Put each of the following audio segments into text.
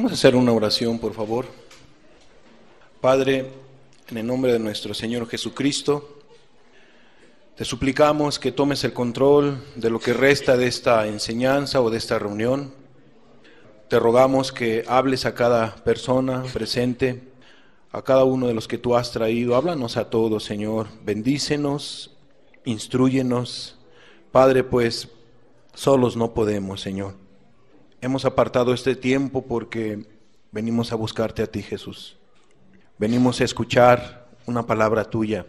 Vamos a hacer una oración, por favor. Padre, en el nombre de nuestro Señor Jesucristo, te suplicamos que tomes el control de lo que resta de esta enseñanza o de esta reunión. Te rogamos que hables a cada persona presente, a cada uno de los que tú has traído. Háblanos a todos, Señor. Bendícenos, instruyenos. Padre, pues solos no podemos, Señor. Hemos apartado este tiempo porque venimos a buscarte a ti, Jesús. Venimos a escuchar una palabra tuya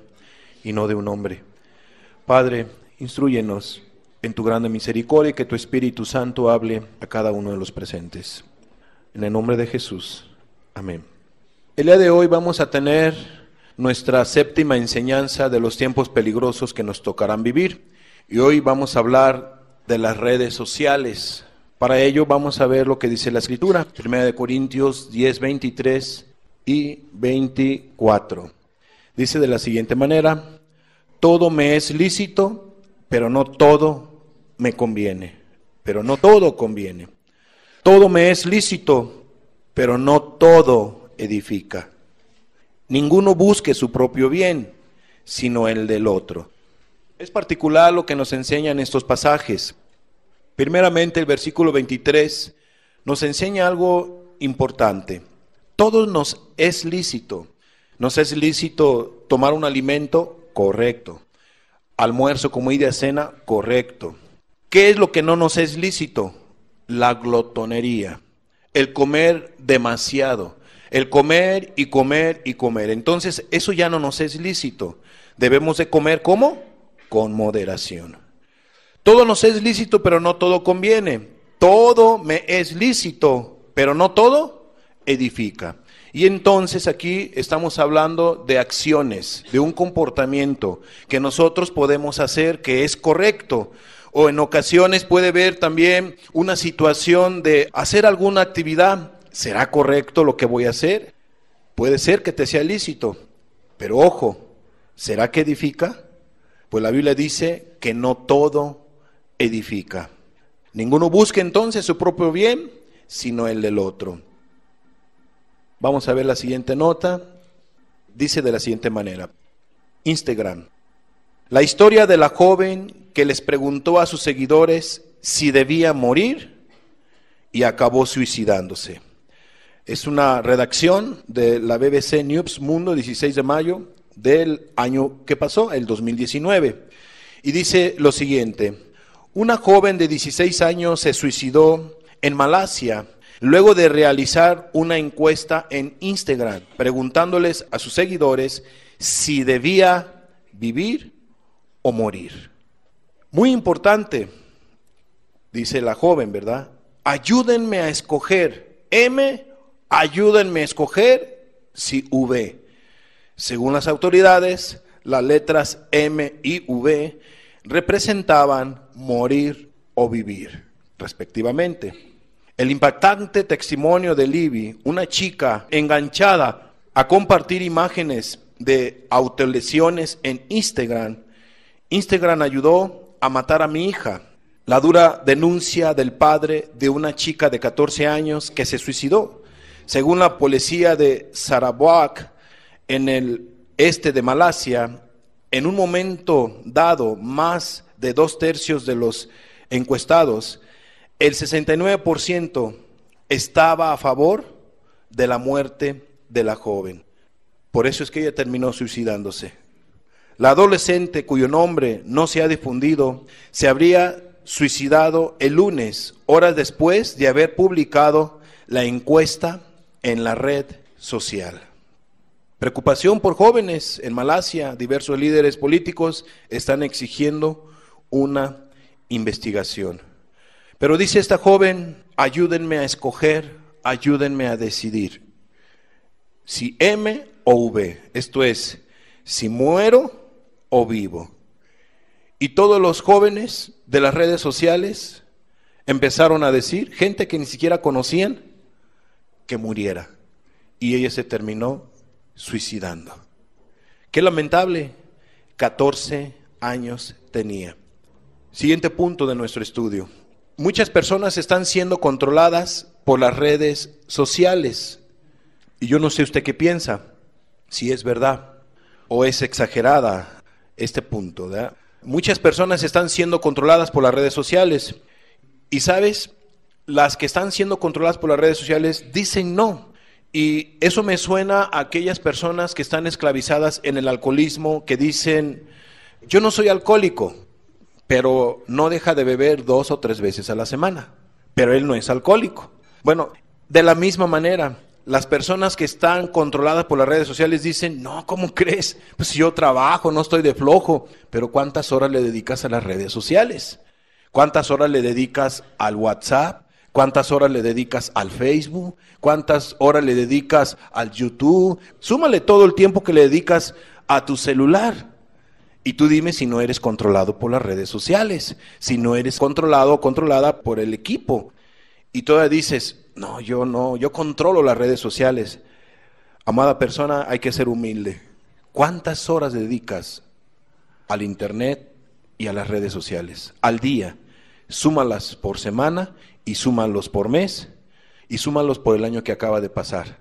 y no de un hombre. Padre, instruyenos en tu grande misericordia y que tu Espíritu Santo hable a cada uno de los presentes. En el nombre de Jesús. Amén. El día de hoy vamos a tener nuestra séptima enseñanza de los tiempos peligrosos que nos tocarán vivir. Y hoy vamos a hablar de las redes sociales. Para ello vamos a ver lo que dice la escritura, 1 Corintios 10, 23 y 24. Dice de la siguiente manera, todo me es lícito, pero no todo me conviene, pero no todo conviene. Todo me es lícito, pero no todo edifica. Ninguno busque su propio bien, sino el del otro. Es particular lo que nos enseñan estos pasajes. Primeramente, el versículo 23 nos enseña algo importante. Todos nos es lícito. Nos es lícito tomar un alimento correcto. Almuerzo, como de cena, correcto. ¿Qué es lo que no nos es lícito? La glotonería. El comer demasiado. El comer y comer y comer. Entonces, eso ya no nos es lícito. Debemos de comer ¿cómo? Con moderación. Todo nos es lícito, pero no todo conviene. Todo me es lícito, pero no todo edifica. Y entonces aquí estamos hablando de acciones, de un comportamiento que nosotros podemos hacer que es correcto. O en ocasiones puede haber también una situación de hacer alguna actividad. ¿Será correcto lo que voy a hacer? Puede ser que te sea lícito, pero ojo, ¿será que edifica? Pues la Biblia dice que no todo edifica. Ninguno busca entonces su propio bien, sino el del otro. Vamos a ver la siguiente nota. Dice de la siguiente manera. Instagram. La historia de la joven que les preguntó a sus seguidores si debía morir y acabó suicidándose. Es una redacción de la BBC News Mundo 16 de mayo del año que pasó, el 2019. Y dice lo siguiente. Una joven de 16 años se suicidó en Malasia luego de realizar una encuesta en Instagram preguntándoles a sus seguidores si debía vivir o morir. Muy importante, dice la joven, ¿verdad? Ayúdenme a escoger M, ayúdenme a escoger si V. Según las autoridades, las letras M y V representaban morir o vivir, respectivamente. El impactante testimonio de Libby, una chica enganchada a compartir imágenes de autolesiones en Instagram, Instagram ayudó a matar a mi hija. La dura denuncia del padre de una chica de 14 años que se suicidó. Según la policía de Sarawak, en el este de Malasia, en un momento dado más de dos tercios de los encuestados, el 69% estaba a favor de la muerte de la joven. Por eso es que ella terminó suicidándose. La adolescente cuyo nombre no se ha difundido se habría suicidado el lunes, horas después de haber publicado la encuesta en la red social. Preocupación por jóvenes en Malasia. Diversos líderes políticos están exigiendo una investigación. Pero dice esta joven, ayúdenme a escoger, ayúdenme a decidir si M o V. Esto es, si muero o vivo. Y todos los jóvenes de las redes sociales empezaron a decir, gente que ni siquiera conocían, que muriera. Y ella se terminó suicidando. Qué lamentable, 14 años tenía. Siguiente punto de nuestro estudio. Muchas personas están siendo controladas por las redes sociales. Y yo no sé usted qué piensa, si es verdad o es exagerada este punto. Muchas personas están siendo controladas por las redes sociales. Y sabes, las que están siendo controladas por las redes sociales dicen no. Y eso me suena a aquellas personas que están esclavizadas en el alcoholismo, que dicen, yo no soy alcohólico, pero no deja de beber dos o tres veces a la semana, pero él no es alcohólico. Bueno, de la misma manera, las personas que están controladas por las redes sociales dicen, no, ¿cómo crees? Pues yo trabajo, no estoy de flojo, pero ¿cuántas horas le dedicas a las redes sociales? ¿Cuántas horas le dedicas al WhatsApp? cuántas horas le dedicas al Facebook, cuántas horas le dedicas al YouTube, súmale todo el tiempo que le dedicas a tu celular. Y tú dime si no eres controlado por las redes sociales, si no eres controlado o controlada por el equipo. Y todavía dices, no, yo no, yo controlo las redes sociales. Amada persona, hay que ser humilde. ¿Cuántas horas dedicas al Internet y a las redes sociales? Al día. Súmalas por semana y súmalos por mes y súmalos por el año que acaba de pasar.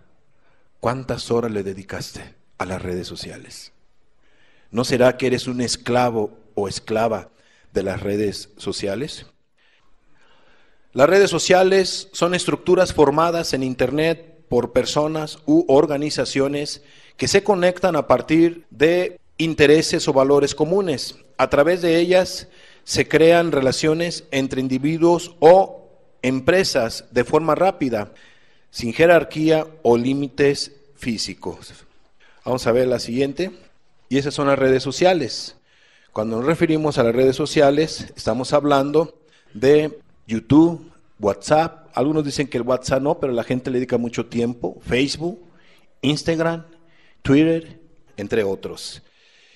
¿Cuántas horas le dedicaste a las redes sociales? ¿No será que eres un esclavo o esclava de las redes sociales? Las redes sociales son estructuras formadas en Internet por personas u organizaciones que se conectan a partir de intereses o valores comunes. A través de ellas se crean relaciones entre individuos o empresas de forma rápida, sin jerarquía o límites físicos. Vamos a ver la siguiente. Y esas son las redes sociales. Cuando nos referimos a las redes sociales, estamos hablando de YouTube, WhatsApp. Algunos dicen que el WhatsApp no, pero la gente le dedica mucho tiempo. Facebook, Instagram, Twitter, entre otros.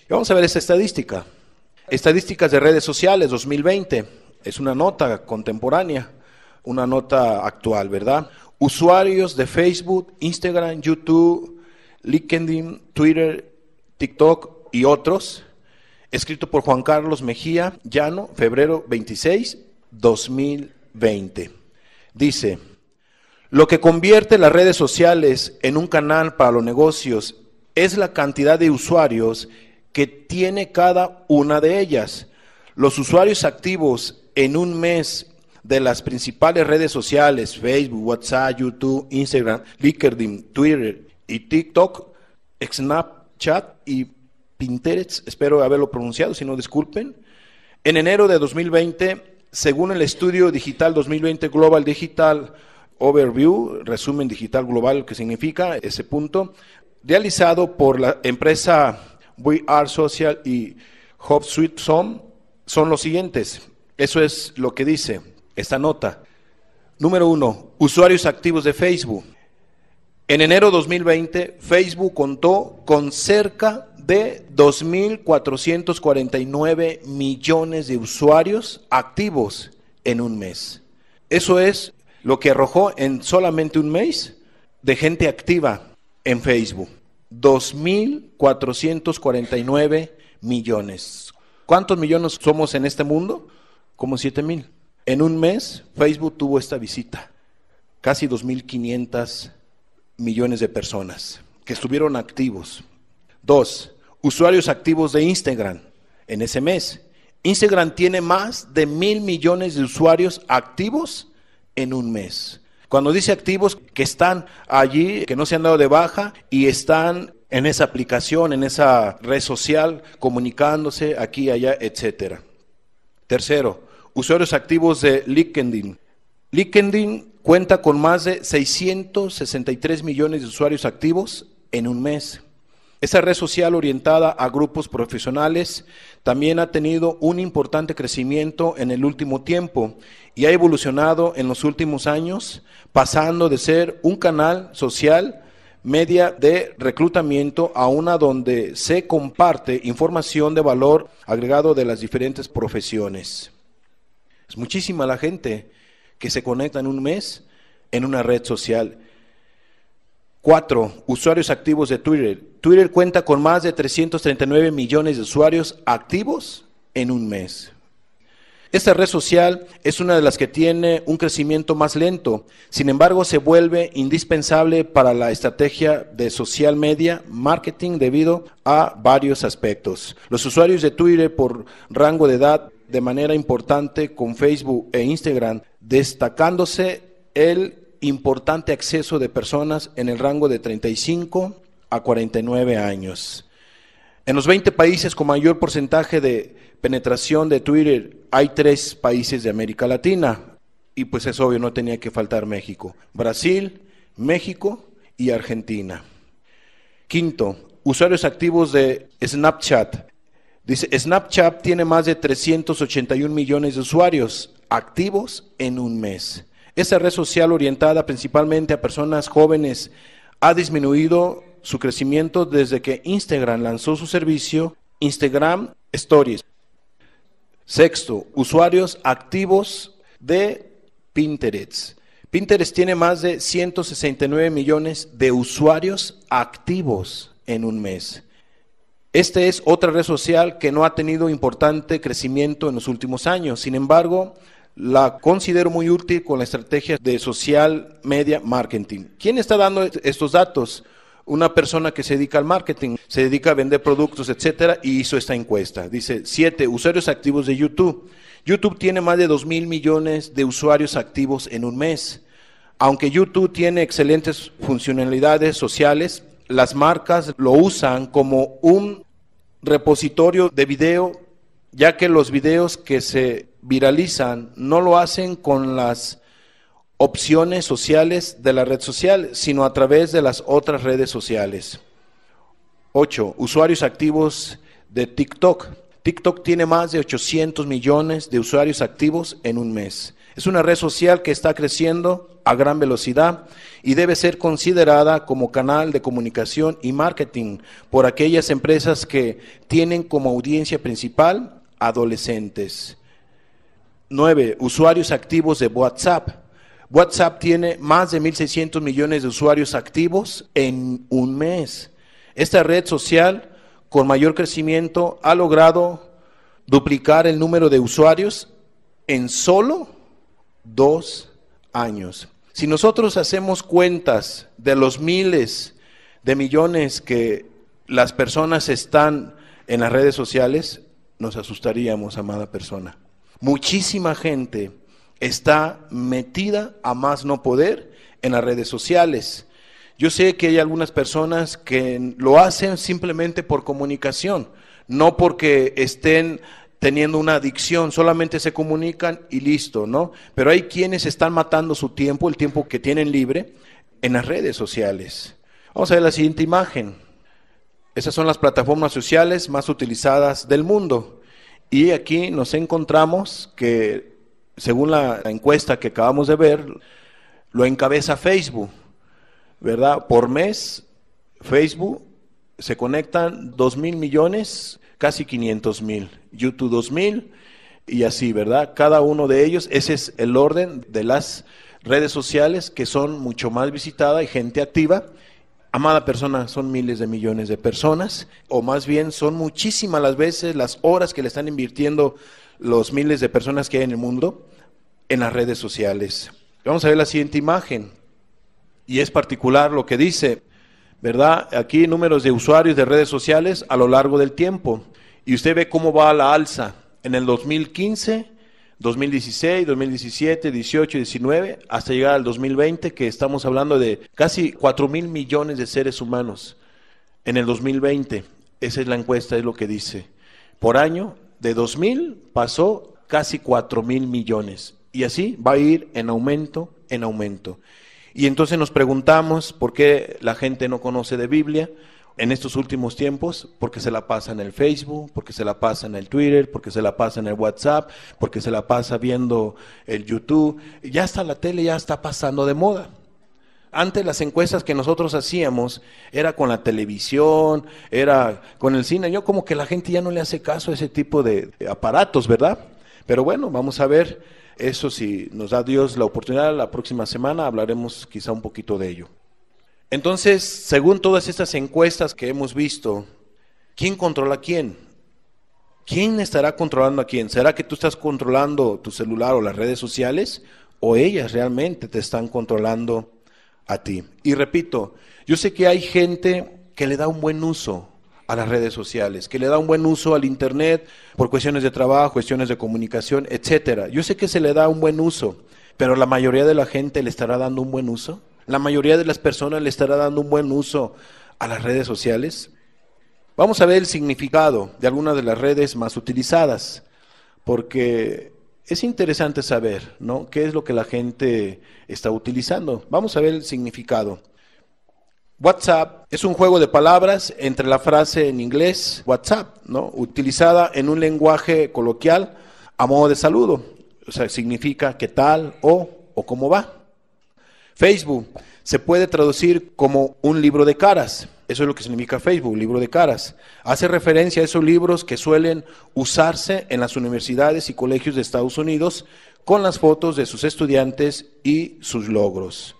Y vamos a ver esta estadística. Estadísticas de redes sociales 2020. Es una nota contemporánea una nota actual, ¿verdad? Usuarios de Facebook, Instagram, YouTube, LinkedIn, Twitter, TikTok y otros. Escrito por Juan Carlos Mejía Llano, febrero 26, 2020. Dice, lo que convierte las redes sociales en un canal para los negocios es la cantidad de usuarios que tiene cada una de ellas. Los usuarios activos en un mes de las principales redes sociales, Facebook, WhatsApp, YouTube, Instagram, LinkedIn, Twitter y TikTok, Snapchat y Pinterest, espero haberlo pronunciado, si no disculpen. En enero de 2020, según el estudio digital 2020 Global Digital Overview, resumen digital global, que significa ese punto, realizado por la empresa We Are Social y sweet son los siguientes. Eso es lo que dice esta nota. Número uno, usuarios activos de Facebook. En enero 2020, Facebook contó con cerca de 2.449 millones de usuarios activos en un mes. Eso es lo que arrojó en solamente un mes de gente activa en Facebook. 2.449 millones. ¿Cuántos millones somos en este mundo? Como 7.000. En un mes, Facebook tuvo esta visita, casi 2.500 millones de personas que estuvieron activos. Dos, usuarios activos de Instagram en ese mes. Instagram tiene más de mil millones de usuarios activos en un mes. Cuando dice activos, que están allí, que no se han dado de baja y están en esa aplicación, en esa red social, comunicándose aquí, allá, etcétera. Tercero, usuarios activos de LinkedIn. LinkedIn cuenta con más de 663 millones de usuarios activos en un mes. Esta red social orientada a grupos profesionales también ha tenido un importante crecimiento en el último tiempo y ha evolucionado en los últimos años, pasando de ser un canal social media de reclutamiento a una donde se comparte información de valor agregado de las diferentes profesiones. Es muchísima la gente que se conecta en un mes en una red social. Cuatro, usuarios activos de Twitter. Twitter cuenta con más de 339 millones de usuarios activos en un mes. Esta red social es una de las que tiene un crecimiento más lento, sin embargo se vuelve indispensable para la estrategia de social media marketing debido a varios aspectos. Los usuarios de Twitter por rango de edad de manera importante con Facebook e Instagram, destacándose el importante acceso de personas en el rango de 35 a 49 años. En los 20 países con mayor porcentaje de penetración de Twitter hay tres países de América Latina. Y pues es obvio, no tenía que faltar México. Brasil, México y Argentina. Quinto, usuarios activos de Snapchat Dice, Snapchat tiene más de 381 millones de usuarios activos en un mes. Esa red social orientada principalmente a personas jóvenes ha disminuido su crecimiento desde que Instagram lanzó su servicio Instagram Stories. Sexto, usuarios activos de Pinterest. Pinterest tiene más de 169 millones de usuarios activos en un mes. Esta es otra red social que no ha tenido importante crecimiento en los últimos años. Sin embargo, la considero muy útil con la estrategia de social media marketing. ¿Quién está dando estos datos? Una persona que se dedica al marketing, se dedica a vender productos, etcétera, y hizo esta encuesta. Dice, siete usuarios activos de YouTube. YouTube tiene más de 2 mil millones de usuarios activos en un mes. Aunque YouTube tiene excelentes funcionalidades sociales, las marcas lo usan como un repositorio de video, ya que los videos que se viralizan no lo hacen con las opciones sociales de la red social, sino a través de las otras redes sociales. 8. Usuarios activos de TikTok. TikTok tiene más de 800 millones de usuarios activos en un mes. Es una red social que está creciendo a gran velocidad y debe ser considerada como canal de comunicación y marketing por aquellas empresas que tienen como audiencia principal adolescentes. 9. Usuarios activos de WhatsApp. WhatsApp tiene más de 1.600 millones de usuarios activos en un mes. Esta red social con mayor crecimiento ha logrado duplicar el número de usuarios en solo dos años. Si nosotros hacemos cuentas de los miles de millones que las personas están en las redes sociales, nos asustaríamos, amada persona. Muchísima gente está metida a más no poder en las redes sociales. Yo sé que hay algunas personas que lo hacen simplemente por comunicación, no porque estén teniendo una adicción, solamente se comunican y listo, ¿no? Pero hay quienes están matando su tiempo, el tiempo que tienen libre, en las redes sociales. Vamos a ver la siguiente imagen. Esas son las plataformas sociales más utilizadas del mundo. Y aquí nos encontramos que, según la encuesta que acabamos de ver, lo encabeza Facebook, ¿verdad? Por mes, Facebook se conectan 2 mil millones casi 500 mil, YouTube mil y así, ¿verdad? Cada uno de ellos, ese es el orden de las redes sociales que son mucho más visitadas y gente activa. Amada persona, son miles de millones de personas, o más bien son muchísimas las veces las horas que le están invirtiendo los miles de personas que hay en el mundo en las redes sociales. Vamos a ver la siguiente imagen, y es particular lo que dice. ¿verdad? Aquí números de usuarios de redes sociales a lo largo del tiempo. Y usted ve cómo va a la alza. En el 2015, 2016, 2017, 18, 19, hasta llegar al 2020, que estamos hablando de casi 4 mil millones de seres humanos. En el 2020, esa es la encuesta, es lo que dice. Por año, de 2000 pasó casi 4 mil millones. Y así va a ir en aumento, en aumento. Y entonces nos preguntamos por qué la gente no conoce de Biblia en estos últimos tiempos, porque se la pasa en el Facebook, porque se la pasa en el Twitter, porque se la pasa en el WhatsApp, porque se la pasa viendo el YouTube. Ya está la tele, ya está pasando de moda. Antes las encuestas que nosotros hacíamos era con la televisión, era con el cine. Yo como que la gente ya no le hace caso a ese tipo de aparatos, ¿verdad? Pero bueno, vamos a ver eso si nos da Dios la oportunidad, la próxima semana hablaremos quizá un poquito de ello. Entonces, según todas estas encuestas que hemos visto, ¿quién controla a quién? ¿Quién estará controlando a quién? ¿Será que tú estás controlando tu celular o las redes sociales? ¿O ellas realmente te están controlando a ti? Y repito, yo sé que hay gente que le da un buen uso a las redes sociales, que le da un buen uso al Internet por cuestiones de trabajo, cuestiones de comunicación, etcétera. Yo sé que se le da un buen uso, pero la mayoría de la gente le estará dando un buen uso. La mayoría de las personas le estará dando un buen uso a las redes sociales. Vamos a ver el significado de algunas de las redes más utilizadas, porque es interesante saber, ¿Qué es lo que la gente está utilizando? Vamos a ver el significado. WhatsApp es un juego de palabras entre la frase en inglés WhatsApp, ¿no? Utilizada en un lenguaje coloquial a modo de saludo. O sea, significa qué tal o, o cómo va. Facebook se puede traducir como un libro de caras. Eso es lo que significa Facebook, libro de caras. Hace referencia a esos libros que suelen usarse en las universidades y colegios de Estados Unidos con las fotos de sus estudiantes y sus logros.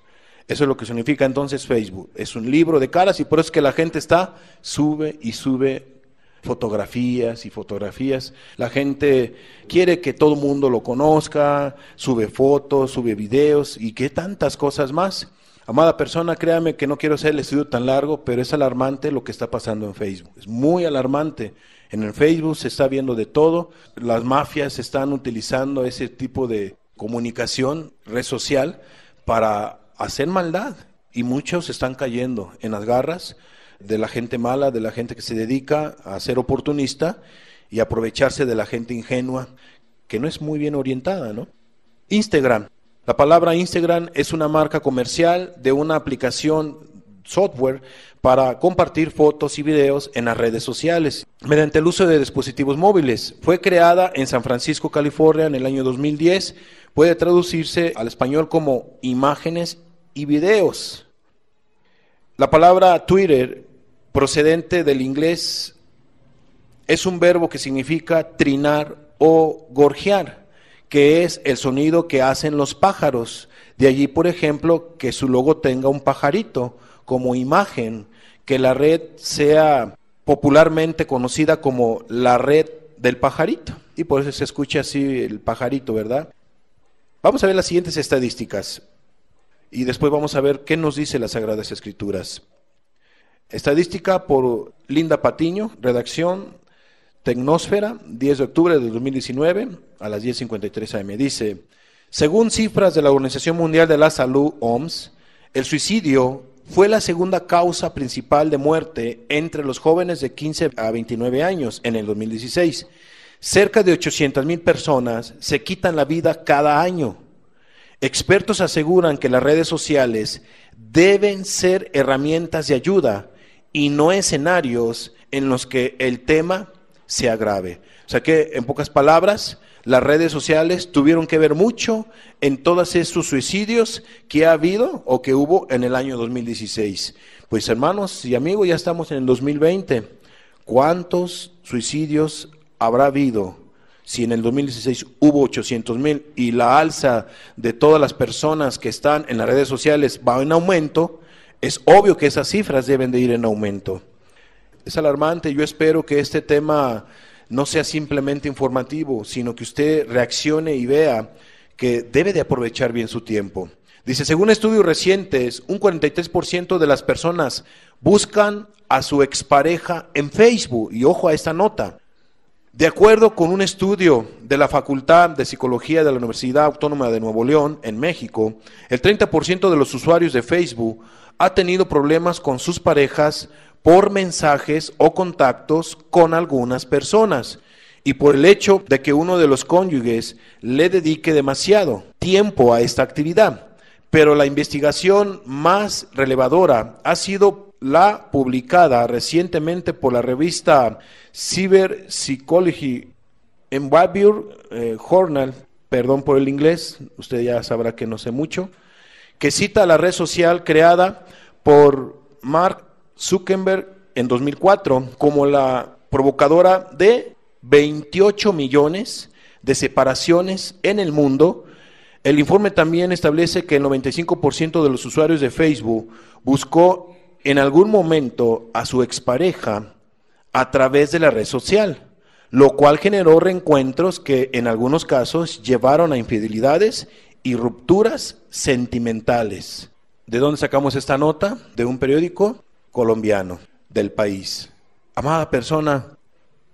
Eso es lo que significa entonces Facebook. Es un libro de caras y por eso es que la gente está, sube y sube fotografías y fotografías. La gente quiere que todo el mundo lo conozca, sube fotos, sube videos y que tantas cosas más. Amada persona, créame que no quiero hacer el estudio tan largo, pero es alarmante lo que está pasando en Facebook. Es muy alarmante. En el Facebook se está viendo de todo. Las mafias están utilizando ese tipo de comunicación, red social, para hacer maldad. Y muchos están cayendo en las garras de la gente mala, de la gente que se dedica a ser oportunista y aprovecharse de la gente ingenua, que no es muy bien orientada, ¿no? Instagram. La palabra Instagram es una marca comercial de una aplicación software para compartir fotos y videos en las redes sociales mediante el uso de dispositivos móviles. Fue creada en San Francisco, California en el año 2010. Puede traducirse al español como imágenes y videos. La palabra Twitter, procedente del inglés, es un verbo que significa trinar o gorjear, que es el sonido que hacen los pájaros. De allí, por ejemplo, que su logo tenga un pajarito como imagen, que la red sea popularmente conocida como la red del pajarito. Y por eso se escucha así el pajarito, ¿verdad? Vamos a ver las siguientes estadísticas y después vamos a ver qué nos dice las Sagradas Escrituras. Estadística por Linda Patiño, redacción Tecnósfera, 10 de octubre de 2019 a las 10.53 am. Dice, según cifras de la Organización Mundial de la Salud, OMS, el suicidio fue la segunda causa principal de muerte entre los jóvenes de 15 a 29 años en el 2016. Cerca de 800.000 personas se quitan la vida cada año Expertos aseguran que las redes sociales deben ser herramientas de ayuda y no escenarios en los que el tema se agrave. O sea que, en pocas palabras, las redes sociales tuvieron que ver mucho en todos esos suicidios que ha habido o que hubo en el año 2016. Pues hermanos y amigos, ya estamos en el 2020. ¿Cuántos suicidios habrá habido si en el 2016 hubo 800 mil y la alza de todas las personas que están en las redes sociales va en aumento, es obvio que esas cifras deben de ir en aumento. Es alarmante, yo espero que este tema no sea simplemente informativo, sino que usted reaccione y vea que debe de aprovechar bien su tiempo. Dice, según estudios recientes, un 43% de las personas buscan a su expareja en Facebook. Y ojo a esta nota. De acuerdo con un estudio de la Facultad de Psicología de la Universidad Autónoma de Nuevo León, en México, el 30% de los usuarios de Facebook ha tenido problemas con sus parejas por mensajes o contactos con algunas personas y por el hecho de que uno de los cónyuges le dedique demasiado tiempo a esta actividad. Pero la investigación más relevadora ha sido la publicada recientemente por la revista Cyber Psychology Environment eh, Journal, perdón por el inglés, usted ya sabrá que no sé mucho, que cita la red social creada por Mark Zuckerberg en 2004 como la provocadora de 28 millones de separaciones en el mundo. El informe también establece que el 95% de los usuarios de Facebook buscó en algún momento a su expareja a través de la red social, lo cual generó reencuentros que en algunos casos llevaron a infidelidades y rupturas sentimentales. ¿De dónde sacamos esta nota? De un periódico colombiano del país. Amada persona,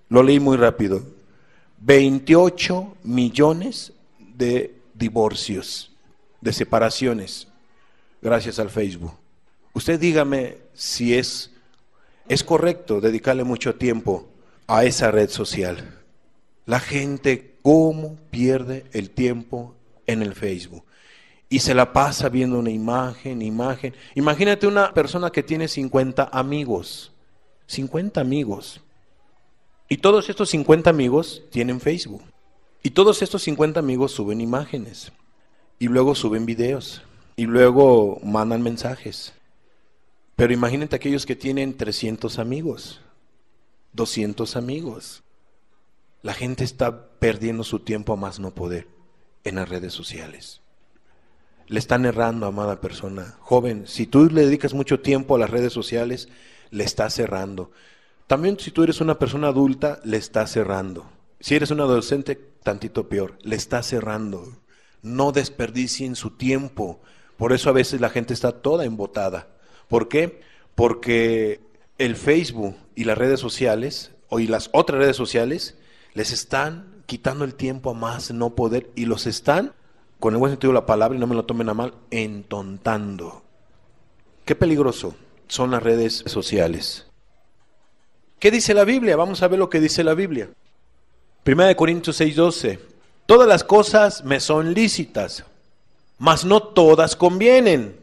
lo leí muy rápido. 28 millones de divorcios, de separaciones, gracias al Facebook. Usted dígame si es, es correcto dedicarle mucho tiempo a esa red social. La gente, ¿cómo pierde el tiempo en el Facebook? y se la pasa viendo una imagen, imagen. Imagínate una persona que tiene 50 amigos, 50 amigos. Y todos estos 50 amigos tienen Facebook. Y todos estos 50 amigos suben imágenes. Y luego suben videos. Y luego mandan mensajes. Pero imagínate aquellos que tienen 300 amigos, 200 amigos. La gente está perdiendo su tiempo a más no poder en las redes sociales. Le están errando, amada persona. Joven, si tú le dedicas mucho tiempo a las redes sociales, le estás cerrando. También si tú eres una persona adulta, le estás cerrando. Si eres un adolescente, tantito peor, le estás cerrando. No desperdicien su tiempo. Por eso a veces la gente está toda embotada ¿Por qué? Porque el Facebook y las redes sociales, o y las otras redes sociales, les están quitando el tiempo a más no poder y los están, con el buen sentido de la palabra, y no me lo tomen a mal, entontando. Qué peligroso son las redes sociales. ¿Qué dice la Biblia? Vamos a ver lo que dice la Biblia. Primera de Corintios 6:12. Todas las cosas me son lícitas, mas no todas convienen.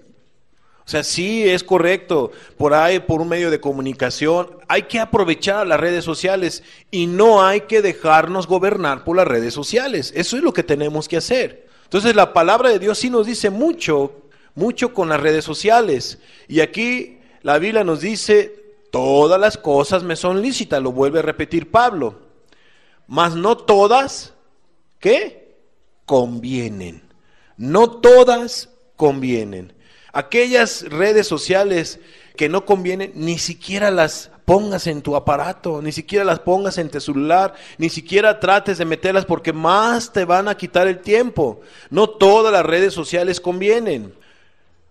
O sea, sí es correcto, por ahí, por un medio de comunicación, hay que aprovechar las redes sociales y no hay que dejarnos gobernar por las redes sociales. Eso es lo que tenemos que hacer. Entonces la palabra de Dios sí nos dice mucho, mucho con las redes sociales. Y aquí la Biblia nos dice, todas las cosas me son lícitas, lo vuelve a repetir Pablo, mas no todas, ¿qué? Convienen. No todas convienen. Aquellas redes sociales que no convienen, ni siquiera las pongas en tu aparato, ni siquiera las pongas en tu celular, ni siquiera trates de meterlas porque más te van a quitar el tiempo. No todas las redes sociales convienen.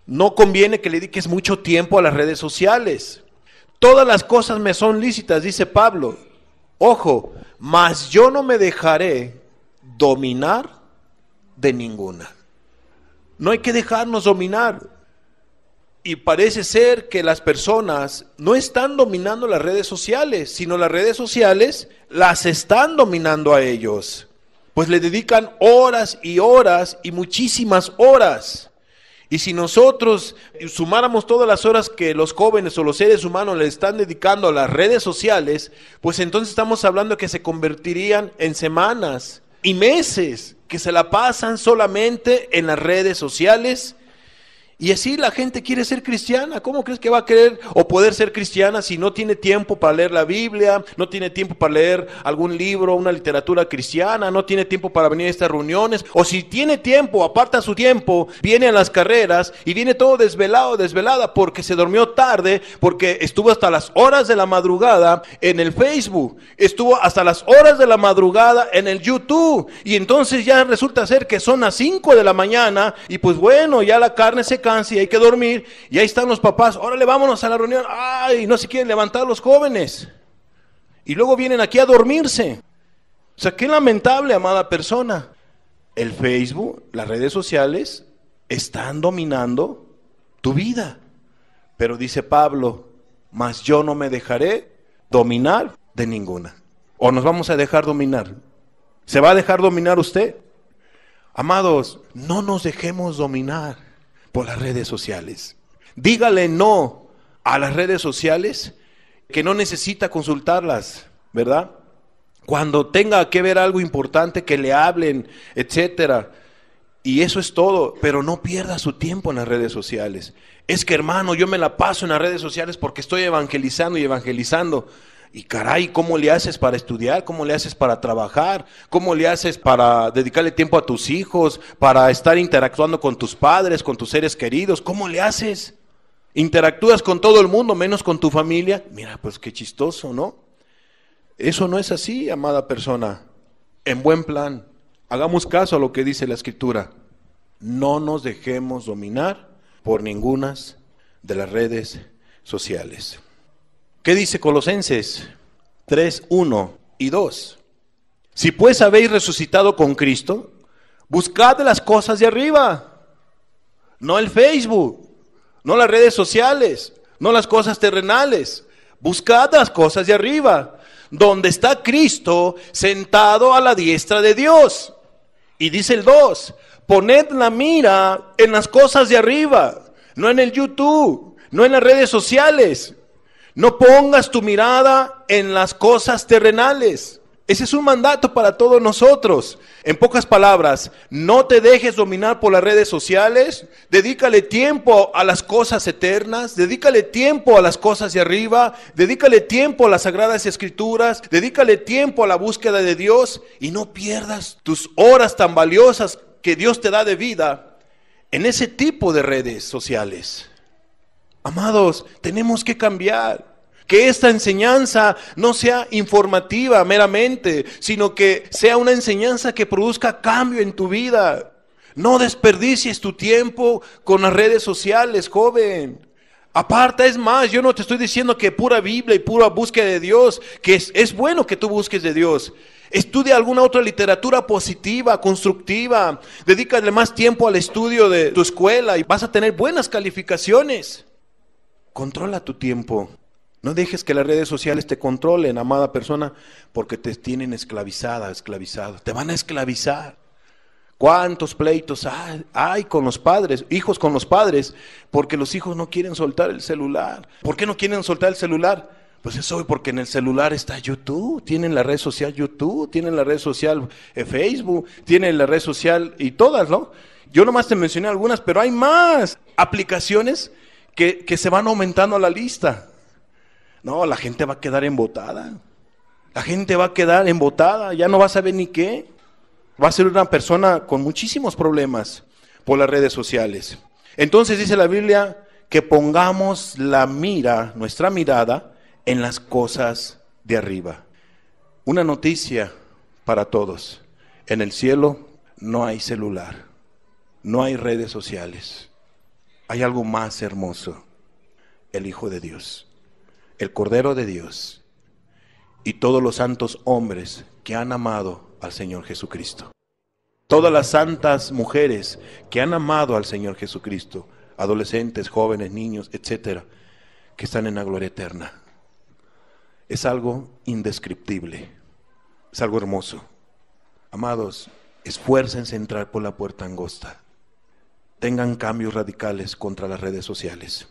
No conviene que le dediques mucho tiempo a las redes sociales. Todas las cosas me son lícitas, dice Pablo. Ojo, mas yo no me dejaré dominar de ninguna. No hay que dejarnos dominar. Y parece ser que las personas no están dominando las redes sociales, sino las redes sociales las están dominando a ellos. Pues le dedican horas y horas y muchísimas horas. Y si nosotros sumáramos todas las horas que los jóvenes o los seres humanos le están dedicando a las redes sociales, pues entonces estamos hablando que se convertirían en semanas y meses que se la pasan solamente en las redes sociales y así la gente quiere ser cristiana. ¿Cómo crees que va a querer o poder ser cristiana si no tiene tiempo para leer la Biblia, no tiene tiempo para leer algún libro, una literatura cristiana, no tiene tiempo para venir a estas reuniones? O si tiene tiempo, aparta su tiempo, viene a las carreras y viene todo desvelado, desvelada porque se durmió tarde, porque estuvo hasta las horas de la madrugada en el Facebook, estuvo hasta las horas de la madrugada en el YouTube. Y entonces ya resulta ser que son las 5 de la mañana y pues bueno, ya la carne se y hay que dormir. Y ahí están los papás, órale, vámonos a la reunión. Ay, no se quieren levantar los jóvenes. Y luego vienen aquí a dormirse. O sea, qué lamentable, amada persona. El Facebook, las redes sociales, están dominando tu vida. Pero dice Pablo, mas yo no me dejaré dominar de ninguna. O nos vamos a dejar dominar. ¿Se va a dejar dominar usted? Amados, no nos dejemos dominar las redes sociales. Dígale no a las redes sociales que no necesita consultarlas, ¿verdad? Cuando tenga que ver algo importante, que le hablen, etcétera. Y eso es todo, pero no pierda su tiempo en las redes sociales. Es que hermano, yo me la paso en las redes sociales porque estoy evangelizando y evangelizando. Y caray, ¿cómo le haces para estudiar? ¿Cómo le haces para trabajar? ¿Cómo le haces para dedicarle tiempo a tus hijos? ¿Para estar interactuando con tus padres, con tus seres queridos? ¿Cómo le haces? Interactúas con todo el mundo, menos con tu familia. Mira, pues qué chistoso, ¿no? Eso no es así, amada persona. En buen plan, hagamos caso a lo que dice la escritura. No nos dejemos dominar por ningunas de las redes sociales. ¿Qué dice Colosenses 3, 1 y 2? Si pues habéis resucitado con Cristo, buscad las cosas de arriba, no el Facebook, no las redes sociales, no las cosas terrenales. Buscad las cosas de arriba, donde está Cristo sentado a la diestra de Dios. Y dice el 2, poned la mira en las cosas de arriba, no en el YouTube, no en las redes sociales, no pongas tu mirada en las cosas terrenales. Ese es un mandato para todos nosotros. En pocas palabras, no te dejes dominar por las redes sociales, dedícale tiempo a las cosas eternas, dedícale tiempo a las cosas de arriba, dedícale tiempo a las sagradas escrituras, dedícale tiempo a la búsqueda de Dios y no pierdas tus horas tan valiosas que Dios te da de vida en ese tipo de redes sociales. Amados, tenemos que cambiar. Que esta enseñanza no sea informativa meramente, sino que sea una enseñanza que produzca cambio en tu vida. No desperdicies tu tiempo con las redes sociales, joven. Aparta, es más, yo no te estoy diciendo que pura Biblia y pura búsqueda de Dios, que es, es, bueno que tú busques de Dios. Estudia alguna otra literatura positiva, constructiva. Dedícale más tiempo al estudio de tu escuela y vas a tener buenas calificaciones. Controla tu tiempo. No dejes que las redes sociales te controlen, amada persona, porque te tienen esclavizada, esclavizado. Te van a esclavizar. ¿Cuántos pleitos hay, con los padres, hijos con los padres, porque los hijos no quieren soltar el celular? ¿Por qué no quieren soltar el celular? Pues eso porque en el celular está YouTube, tienen la red social YouTube, tienen la red social eh, Facebook, tienen la red social y todas, ¿no? Yo nomás te mencioné algunas, pero hay más aplicaciones que, se van aumentando la lista. No, la gente va a quedar embotada. La gente va a quedar embotada, ya no va a saber ni qué. Va a ser una persona con muchísimos problemas por las redes sociales. Entonces dice la Biblia que pongamos la mira, nuestra mirada, en las cosas de arriba. Una noticia para todos. En el cielo no hay celular, no hay redes sociales hay algo más hermoso, el Hijo de Dios, el Cordero de Dios y todos los santos hombres que han amado al Señor Jesucristo. Todas las santas mujeres que han amado al Señor Jesucristo, adolescentes, jóvenes, niños, etcétera, que están en la gloria eterna. Es algo indescriptible, es algo hermoso. Amados, esfuércense a entrar por la puerta angosta tengan cambios radicales contra las redes sociales.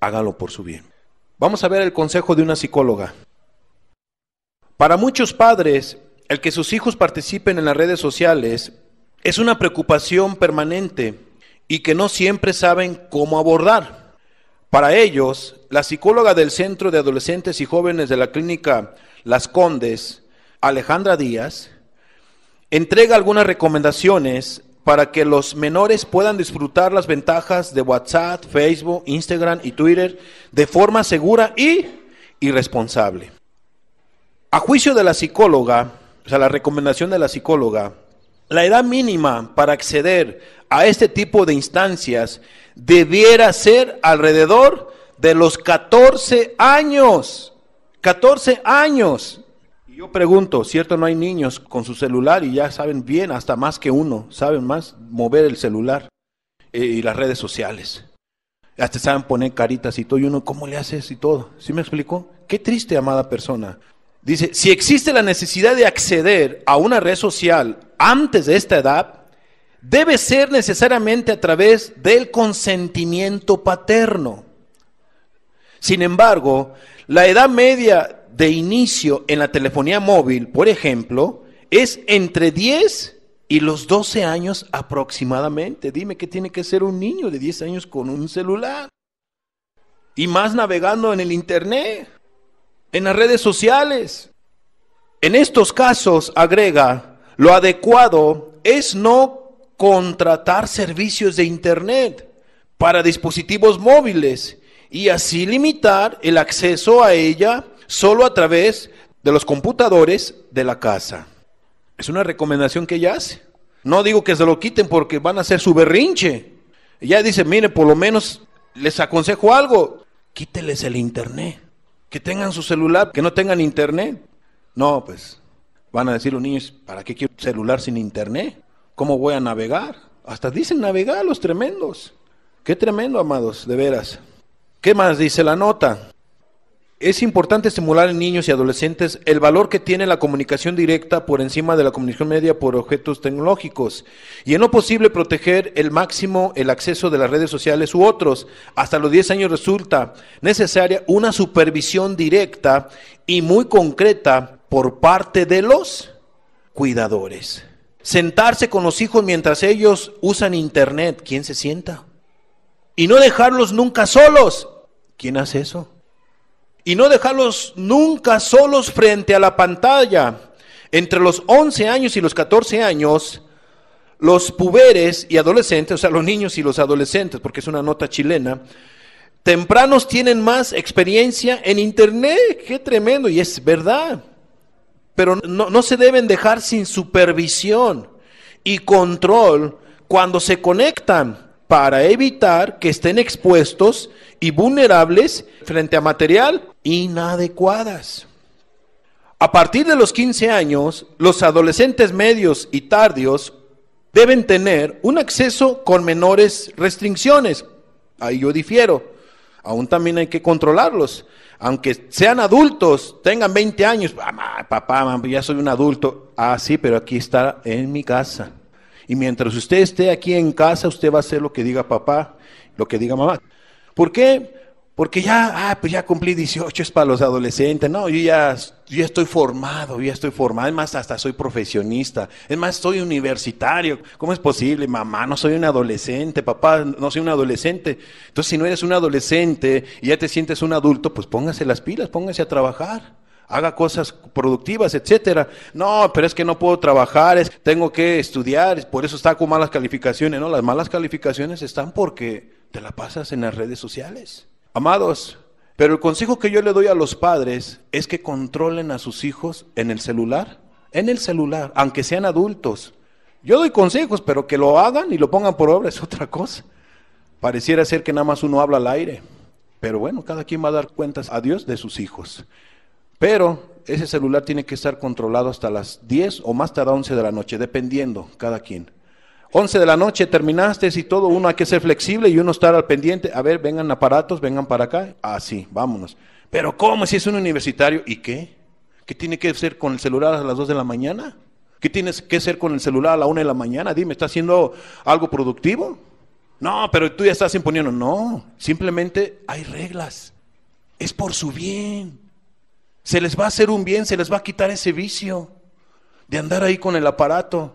Hágalo por su bien. Vamos a ver el consejo de una psicóloga. Para muchos padres, el que sus hijos participen en las redes sociales es una preocupación permanente y que no siempre saben cómo abordar. Para ellos, la psicóloga del Centro de Adolescentes y Jóvenes de la Clínica Las Condes, Alejandra Díaz, entrega algunas recomendaciones para que los menores puedan disfrutar las ventajas de WhatsApp, Facebook, Instagram y Twitter de forma segura y irresponsable. A juicio de la psicóloga, o sea, la recomendación de la psicóloga, la edad mínima para acceder a este tipo de instancias debiera ser alrededor de los 14 años. 14 años. Yo pregunto, ¿cierto? No hay niños con su celular y ya saben bien, hasta más que uno, saben más mover el celular eh, y las redes sociales. Hasta saben poner caritas y todo, y uno, ¿cómo le haces y todo? ¿Sí me explicó? Qué triste, amada persona. Dice, si existe la necesidad de acceder a una red social antes de esta edad, debe ser necesariamente a través del consentimiento paterno. Sin embargo, la edad media de inicio en la telefonía móvil, por ejemplo, es entre 10 y los 12 años aproximadamente. Dime qué tiene que ser un niño de 10 años con un celular. Y más navegando en el Internet, en las redes sociales. En estos casos, agrega, lo adecuado es no contratar servicios de Internet para dispositivos móviles y así limitar el acceso a ella solo a través de los computadores de la casa. Es una recomendación que ella hace. No digo que se lo quiten porque van a hacer su berrinche. Ella dice, mire, por lo menos les aconsejo algo, quíteles el internet. Que tengan su celular, que no tengan internet. No, pues van a decir los niños, ¿para qué quiero celular sin internet? ¿Cómo voy a navegar? Hasta dicen navegar los tremendos. Qué tremendo, amados, de veras. ¿Qué más dice la nota? Es importante estimular en niños y adolescentes el valor que tiene la comunicación directa por encima de la comunicación media por objetos tecnológicos y en lo posible proteger el máximo el acceso de las redes sociales u otros. Hasta los 10 años resulta necesaria una supervisión directa y muy concreta por parte de los cuidadores. Sentarse con los hijos mientras ellos usan internet, ¿quién se sienta? Y no dejarlos nunca solos. ¿Quién hace eso? y no dejarlos nunca solos frente a la pantalla. Entre los 11 años y los 14 años, los puberes y adolescentes, o sea, los niños y los adolescentes, porque es una nota chilena, tempranos tienen más experiencia en Internet. Qué tremendo, y es verdad. Pero no, no se deben dejar sin supervisión y control cuando se conectan para evitar que estén expuestos y vulnerables frente a material inadecuadas. A partir de los 15 años, los adolescentes medios y tardios deben tener un acceso con menores restricciones. Ahí yo difiero. Aún también hay que controlarlos. Aunque sean adultos, tengan 20 años, ah, mamá, papá, mamá, ya soy un adulto. Ah, sí, pero aquí está en mi casa. Y mientras usted esté aquí en casa, usted va a hacer lo que diga papá, lo que diga mamá. ¿Por qué? Porque ya, ah, pues ya cumplí 18, es para los adolescentes. No, yo ya, yo estoy formado, ya estoy formado. Es más, hasta soy profesionista. Es más, soy universitario. ¿Cómo es posible? Mamá, no soy un adolescente. Papá, no soy un adolescente. Entonces, si no eres un adolescente y ya te sientes un adulto, pues póngase las pilas, póngase a trabajar haga cosas productivas, etcétera. No, pero es que no puedo trabajar, es, tengo que estudiar, por eso está con malas calificaciones. No, las malas calificaciones están porque te la pasas en las redes sociales. Amados, pero el consejo que yo le doy a los padres es que controlen a sus hijos en el celular, en el celular, aunque sean adultos. Yo doy consejos, pero que lo hagan y lo pongan por obra es otra cosa. Pareciera ser que nada más uno habla al aire. Pero bueno, cada quien va a dar cuentas a Dios de sus hijos. Pero ese celular tiene que estar controlado hasta las 10 o más tarde 11 de la noche, dependiendo cada quien. 11 de la noche terminaste y todo, uno hay que ser flexible y uno estar al pendiente. A ver, vengan aparatos, vengan para acá. Así, sí, vámonos. Pero ¿cómo si es un universitario? ¿Y qué? ¿Qué tiene que hacer con el celular a las 2 de la mañana? ¿Qué tienes que hacer con el celular a la 1 de la mañana? Dime, ¿está haciendo algo productivo? No, pero tú ya estás imponiendo. No, simplemente hay reglas. Es por su bien. Se les va a hacer un bien, se les va a quitar ese vicio de andar ahí con el aparato.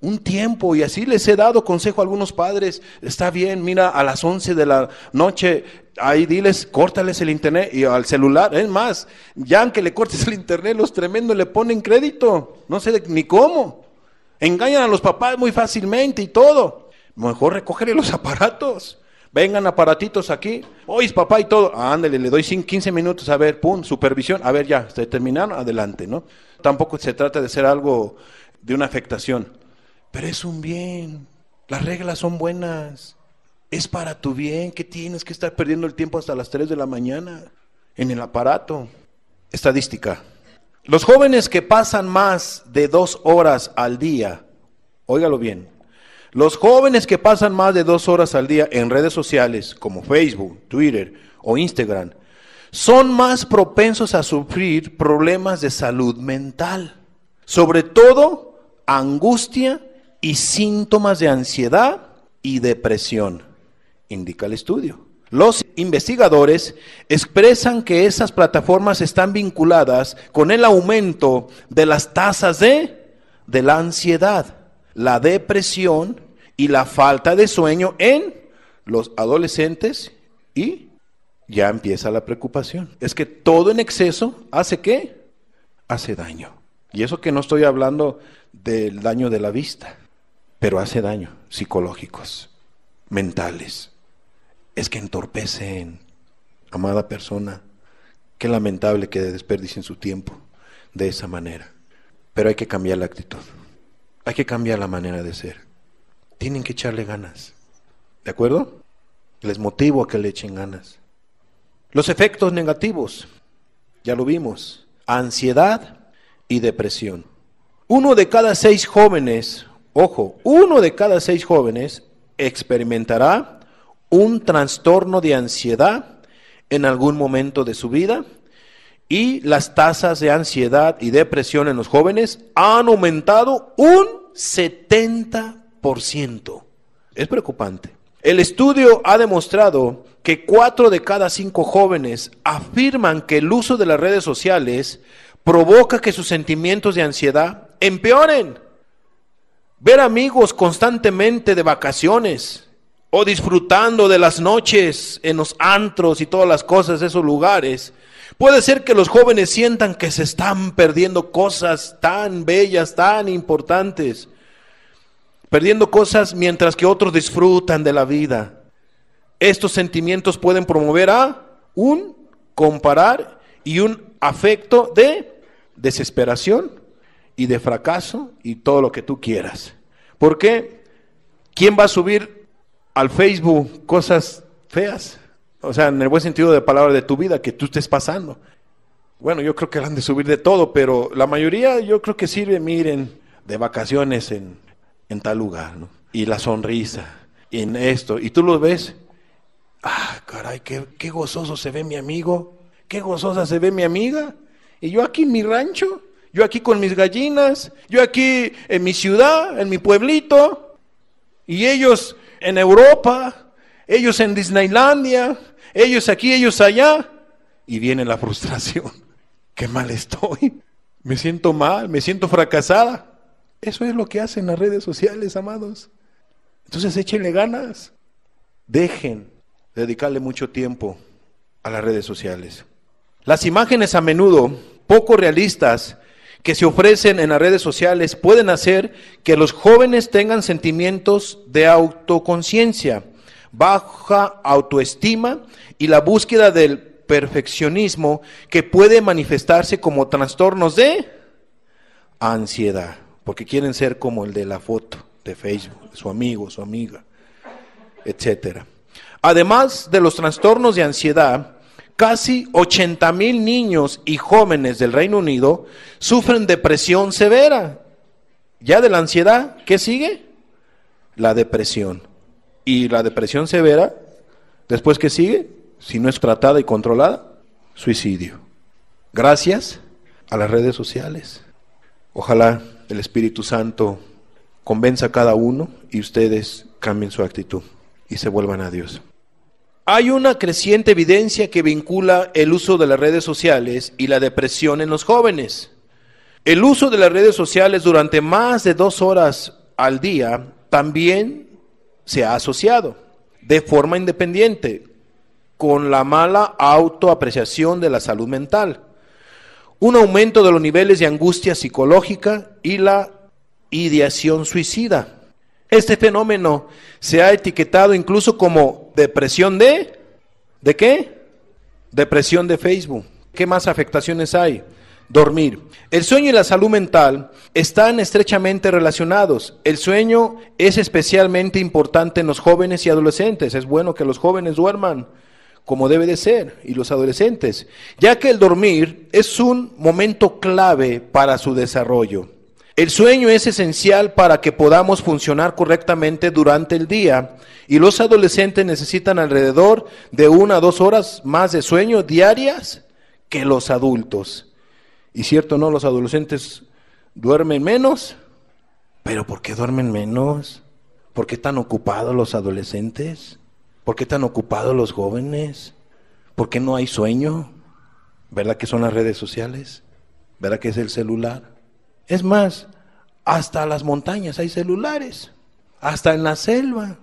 Un tiempo, y así les he dado consejo a algunos padres, está bien, mira, a las 11 de la noche, ahí diles, córtales el internet y al celular, es más, ya aunque le cortes el internet, los tremendos le ponen crédito, no sé ni cómo. Engañan a los papás muy fácilmente y todo. Mejor recoger los aparatos vengan aparatitos aquí, ois papá y todo, ándale, le doy 15 minutos, a ver, pum, supervisión, a ver ya, se terminaron, adelante, ¿no? Tampoco se trata de ser algo de una afectación, pero es un bien, las reglas son buenas, es para tu bien, que tienes que estar perdiendo el tiempo hasta las 3 de la mañana en el aparato. Estadística. Los jóvenes que pasan más de dos horas al día, óigalo bien, los jóvenes que pasan más de dos horas al día en redes sociales como Facebook, Twitter o Instagram son más propensos a sufrir problemas de salud mental, sobre todo angustia y síntomas de ansiedad y depresión, indica el estudio. Los investigadores expresan que esas plataformas están vinculadas con el aumento de las tasas de, de la ansiedad, la depresión y la falta de sueño en los adolescentes y ya empieza la preocupación. Es que todo en exceso hace qué? Hace daño. Y eso que no estoy hablando del daño de la vista, pero hace daño psicológicos, mentales. Es que entorpecen, amada persona. Qué lamentable que desperdicien su tiempo de esa manera. Pero hay que cambiar la actitud. Hay que cambiar la manera de ser tienen que echarle ganas. ¿De acuerdo? Les motivo a que le echen ganas. Los efectos negativos, ya lo vimos, ansiedad y depresión. Uno de cada seis jóvenes, ojo, uno de cada seis jóvenes experimentará un trastorno de ansiedad en algún momento de su vida y las tasas de ansiedad y depresión en los jóvenes han aumentado un 70%. Es preocupante. El estudio ha demostrado que cuatro de cada cinco jóvenes afirman que el uso de las redes sociales provoca que sus sentimientos de ansiedad empeoren. Ver amigos constantemente de vacaciones o disfrutando de las noches en los antros y todas las cosas de esos lugares, puede ser que los jóvenes sientan que se están perdiendo cosas tan bellas, tan importantes perdiendo cosas mientras que otros disfrutan de la vida. Estos sentimientos pueden promover a un comparar y un afecto de desesperación y de fracaso y todo lo que tú quieras. ¿Por qué? ¿Quién va a subir al Facebook cosas feas? O sea, en el buen sentido de palabra de tu vida que tú estés pasando. Bueno, yo creo que han de subir de todo, pero la mayoría yo creo que sirve, miren, de vacaciones en en tal lugar, ¿no? Y la sonrisa, y en esto, y tú lo ves, ah, caray, qué, qué gozoso se ve mi amigo, qué gozosa se ve mi amiga, y yo aquí en mi rancho, yo aquí con mis gallinas, yo aquí en mi ciudad, en mi pueblito, y ellos en Europa, ellos en Disneylandia, ellos aquí, ellos allá, y viene la frustración. Qué mal estoy, me siento mal, me siento fracasada. Eso es lo que hacen las redes sociales, amados. Entonces échenle ganas. Dejen dedicarle mucho tiempo a las redes sociales. Las imágenes a menudo poco realistas que se ofrecen en las redes sociales pueden hacer que los jóvenes tengan sentimientos de autoconciencia, baja autoestima y la búsqueda del perfeccionismo que puede manifestarse como trastornos de ansiedad porque quieren ser como el de la foto de Facebook, su amigo, su amiga, etcétera. Además de los trastornos de ansiedad, casi 80 mil niños y jóvenes del Reino Unido sufren depresión severa. Ya de la ansiedad, ¿qué sigue? La depresión. Y la depresión severa, después qué sigue, si no es tratada y controlada, suicidio. Gracias a las redes sociales. Ojalá el Espíritu Santo convenza a cada uno y ustedes cambien su actitud y se vuelvan a Dios. Hay una creciente evidencia que vincula el uso de las redes sociales y la depresión en los jóvenes. El uso de las redes sociales durante más de dos horas al día también se ha asociado de forma independiente con la mala autoapreciación de la salud mental un aumento de los niveles de angustia psicológica y la ideación suicida. Este fenómeno se ha etiquetado incluso como depresión de... ¿De qué? Depresión de Facebook. ¿Qué más afectaciones hay? Dormir. El sueño y la salud mental están estrechamente relacionados. El sueño es especialmente importante en los jóvenes y adolescentes. Es bueno que los jóvenes duerman como debe de ser, y los adolescentes, ya que el dormir es un momento clave para su desarrollo. El sueño es esencial para que podamos funcionar correctamente durante el día y los adolescentes necesitan alrededor de una a dos horas más de sueño diarias que los adultos. Y cierto, no, los adolescentes duermen menos, pero ¿por qué duermen menos? ¿Por qué están ocupados los adolescentes? ¿Por qué tan ocupados los jóvenes? ¿Por qué no hay sueño? ¿Verdad que son las redes sociales? ¿Verdad que es el celular? Es más, hasta las montañas hay celulares, hasta en la selva.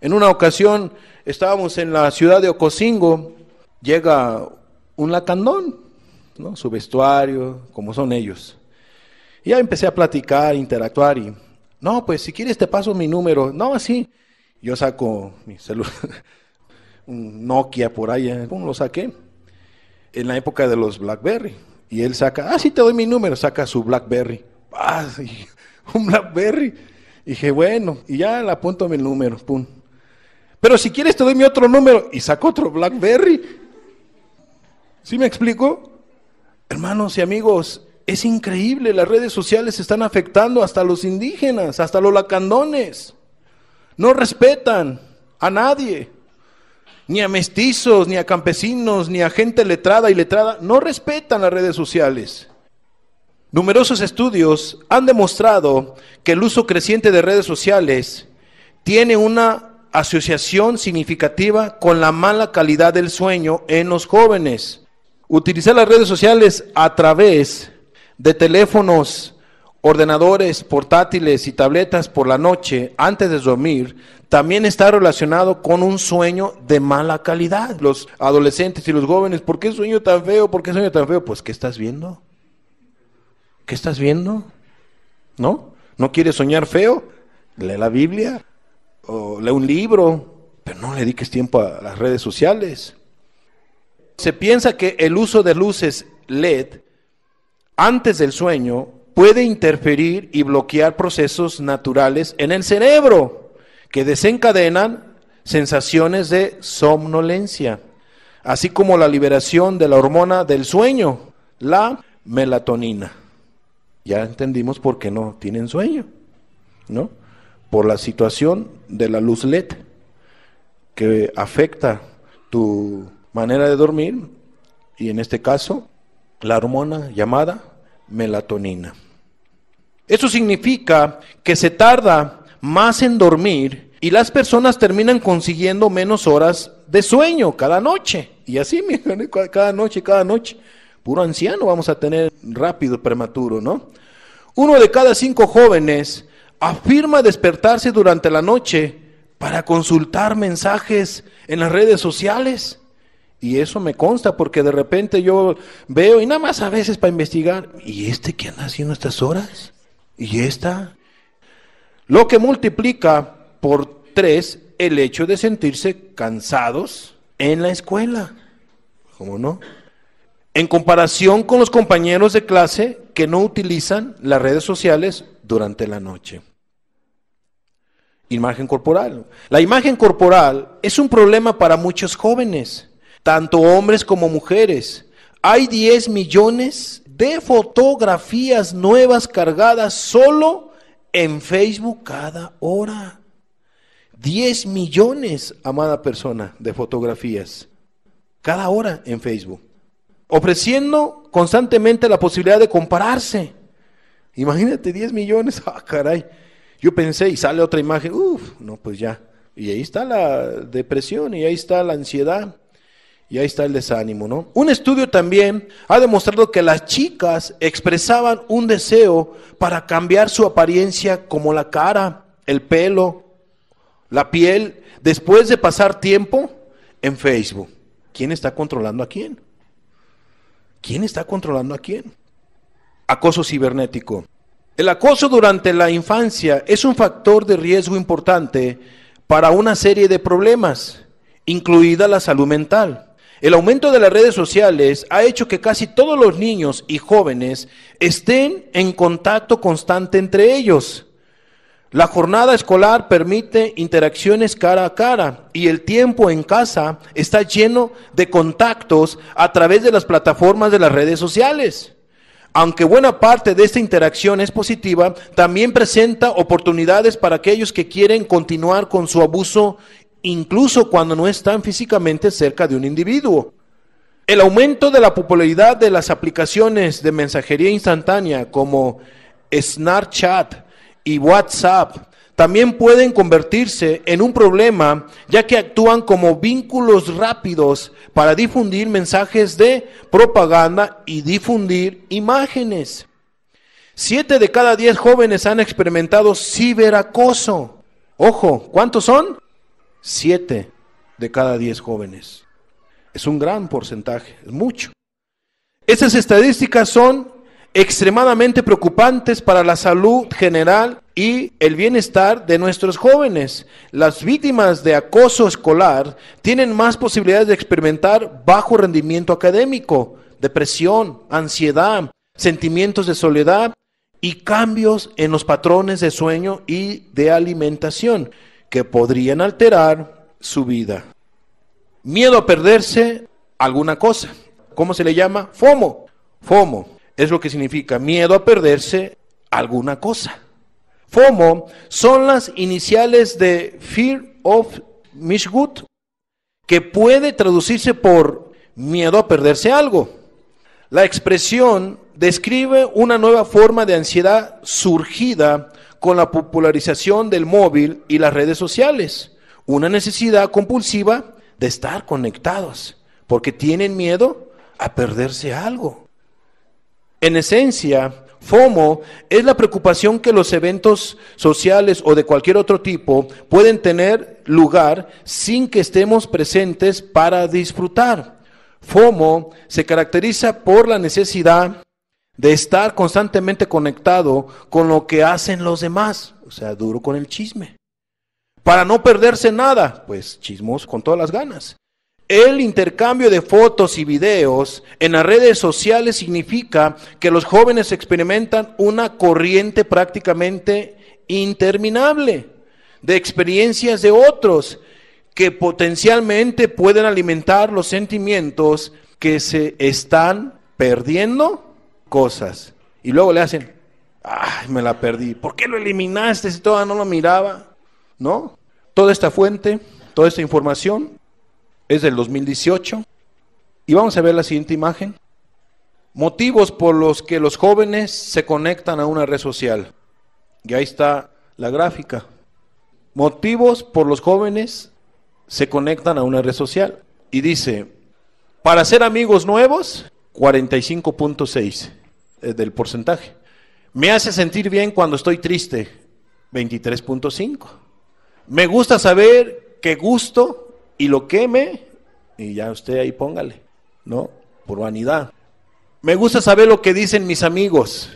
En una ocasión estábamos en la ciudad de Ocosingo, llega un lacandón, su vestuario, como son ellos. Y ya empecé a platicar, interactuar y, no, pues si quieres te paso mi número. No, así, yo saco mi celular, un Nokia por allá, eh, lo saqué. En la época de los Blackberry. Y él saca, ah, sí, te doy mi número, saca su Blackberry. Ah, un Blackberry. dije, bueno, y ya le apunto mi número, pum. Pero si quieres te doy mi otro número y saco otro Blackberry. ¿Sí me explico? Hermanos y amigos, es increíble, las redes sociales están afectando hasta los indígenas, hasta los lacandones. No respetan a nadie, ni a mestizos, ni a campesinos, ni a gente letrada y letrada. No respetan las redes sociales. Numerosos estudios han demostrado que el uso creciente de redes sociales tiene una asociación significativa con la mala calidad del sueño en los jóvenes. Utilizar las redes sociales a través de teléfonos ordenadores portátiles y tabletas por la noche antes de dormir también está relacionado con un sueño de mala calidad. Los adolescentes y los jóvenes, ¿por qué sueño tan feo? ¿Por qué sueño tan feo? Pues, ¿qué estás viendo? ¿Qué estás viendo? ¿No? ¿No quieres soñar feo? Lee la Biblia o lee un libro, pero no le dediques tiempo a las redes sociales. Se piensa que el uso de luces LED antes del sueño puede interferir y bloquear procesos naturales en el cerebro que desencadenan sensaciones de somnolencia, así como la liberación de la hormona del sueño, la melatonina. Ya entendimos por qué no tienen sueño, ¿no? Por la situación de la luz LED que afecta tu manera de dormir y en este caso la hormona llamada melatonina. Eso significa que se tarda más en dormir y las personas terminan consiguiendo menos horas de sueño cada noche. Y así, cada noche, cada noche. Puro anciano vamos a tener rápido, prematuro, ¿no? Uno de cada cinco jóvenes afirma despertarse durante la noche para consultar mensajes en las redes sociales. Y eso me consta porque de repente yo veo y nada más a veces para investigar, ¿y este que anda haciendo estas horas? ¿Y esta? Lo que multiplica por tres el hecho de sentirse cansados en la escuela. ¿Cómo no? En comparación con los compañeros de clase que no utilizan las redes sociales durante la noche. Imagen corporal. La imagen corporal es un problema para muchos jóvenes tanto hombres como mujeres. Hay 10 millones de fotografías nuevas cargadas solo en Facebook cada hora. 10 millones, amada persona, de fotografías cada hora en Facebook. Ofreciendo constantemente la posibilidad de compararse. Imagínate 10 millones, ah, caray. Yo pensé y sale otra imagen, uff, no, pues ya. Y ahí está la depresión y ahí está la ansiedad. Y ahí está el desánimo, ¿no? Un estudio también ha demostrado que las chicas expresaban un deseo para cambiar su apariencia como la cara, el pelo, la piel, después de pasar tiempo en Facebook. ¿Quién está controlando a quién? ¿Quién está controlando a quién? Acoso cibernético. El acoso durante la infancia es un factor de riesgo importante para una serie de problemas, incluida la salud mental. El aumento de las redes sociales ha hecho que casi todos los niños y jóvenes estén en contacto constante entre ellos. La jornada escolar permite interacciones cara a cara y el tiempo en casa está lleno de contactos a través de las plataformas de las redes sociales. Aunque buena parte de esta interacción es positiva, también presenta oportunidades para aquellos que quieren continuar con su abuso incluso cuando no están físicamente cerca de un individuo. El aumento de la popularidad de las aplicaciones de mensajería instantánea como Snapchat y WhatsApp también pueden convertirse en un problema ya que actúan como vínculos rápidos para difundir mensajes de propaganda y difundir imágenes. Siete de cada diez jóvenes han experimentado ciberacoso. Ojo, ¿cuántos son? 7 de cada 10 jóvenes. Es un gran porcentaje, es mucho. Estas estadísticas son extremadamente preocupantes para la salud general y el bienestar de nuestros jóvenes. Las víctimas de acoso escolar tienen más posibilidades de experimentar bajo rendimiento académico, depresión, ansiedad, sentimientos de soledad y cambios en los patrones de sueño y de alimentación que podrían alterar su vida. Miedo a perderse alguna cosa. ¿Cómo se le llama? FOMO. FOMO es lo que significa miedo a perderse alguna cosa. FOMO son las iniciales de Fear of Mishgut, que puede traducirse por miedo a perderse algo. La expresión describe una nueva forma de ansiedad surgida con la popularización del móvil y las redes sociales, una necesidad compulsiva de estar conectados, porque tienen miedo a perderse algo. En esencia, FOMO es la preocupación que los eventos sociales o de cualquier otro tipo pueden tener lugar sin que estemos presentes para disfrutar. FOMO se caracteriza por la necesidad de estar constantemente conectado con lo que hacen los demás, o sea, duro con el chisme. Para no perderse nada, pues chismos con todas las ganas. El intercambio de fotos y videos en las redes sociales significa que los jóvenes experimentan una corriente prácticamente interminable de experiencias de otros que potencialmente pueden alimentar los sentimientos que se están perdiendo cosas. Y luego le hacen, ay, me la perdí. ¿Por qué lo eliminaste si todavía no lo miraba? ¿No? Toda esta fuente, toda esta información es del 2018. Y vamos a ver la siguiente imagen. Motivos por los que los jóvenes se conectan a una red social. Y ahí está la gráfica. Motivos por los jóvenes se conectan a una red social. Y dice, para ser amigos nuevos, 45.6. Eh, del porcentaje. Me hace sentir bien cuando estoy triste, 23.5. Me gusta saber qué gusto y lo queme, y ya usted ahí póngale, ¿no? Por vanidad. Me gusta saber lo que dicen mis amigos.